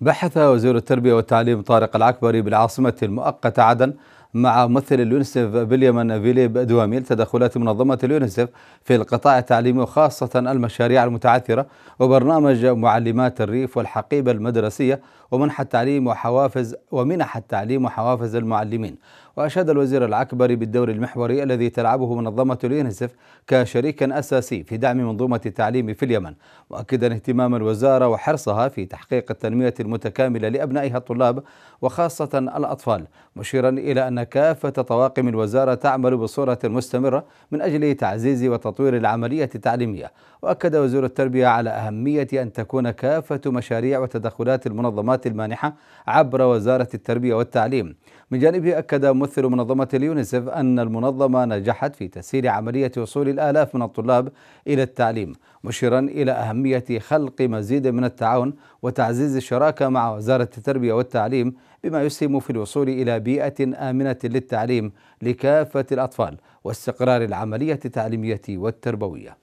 بحث وزير التربية والتعليم طارق العكبري بالعاصمة المؤقتة عدن مع ممثل اليونسيف باليمن فيليب دواميل تدخلات منظمة اليونسيف في القطاع التعليمي وخاصة المشاريع المتعثرة وبرنامج معلمات الريف والحقيبة المدرسية ومنح التعليم وحوافز ومنح التعليم وحوافز المعلمين وأشاد الوزير العكبري بالدور المحوري الذي تلعبه منظمة اليونسيف كشريك أساسي في دعم منظومة التعليم في اليمن مؤكدا اهتمام الوزارة وحرصها في تحقيق التنمية المتكاملة لأبنائها الطلاب وخاصة الأطفال مشيرا إلى أن كافة طواقم الوزارة تعمل بصورة مستمرة من أجل تعزيز وتطوير العملية التعليمية وأكد وزير التربية على أهمية أن تكون كافة مشاريع وتدخلات المنظمات المانحة عبر وزارة التربية والتعليم من جانبه أكد ممثل منظمة اليونيسف أن المنظمة نجحت في تسهيل عملية وصول الآلاف من الطلاب إلى التعليم مشيرا إلى أهمية خلق مزيد من التعاون وتعزيز الشراكة مع وزارة التربية والتعليم بما يسهم في الوصول إلى بيئة آمنة للتعليم لكافة الأطفال واستقرار العملية التعليمية والتربوية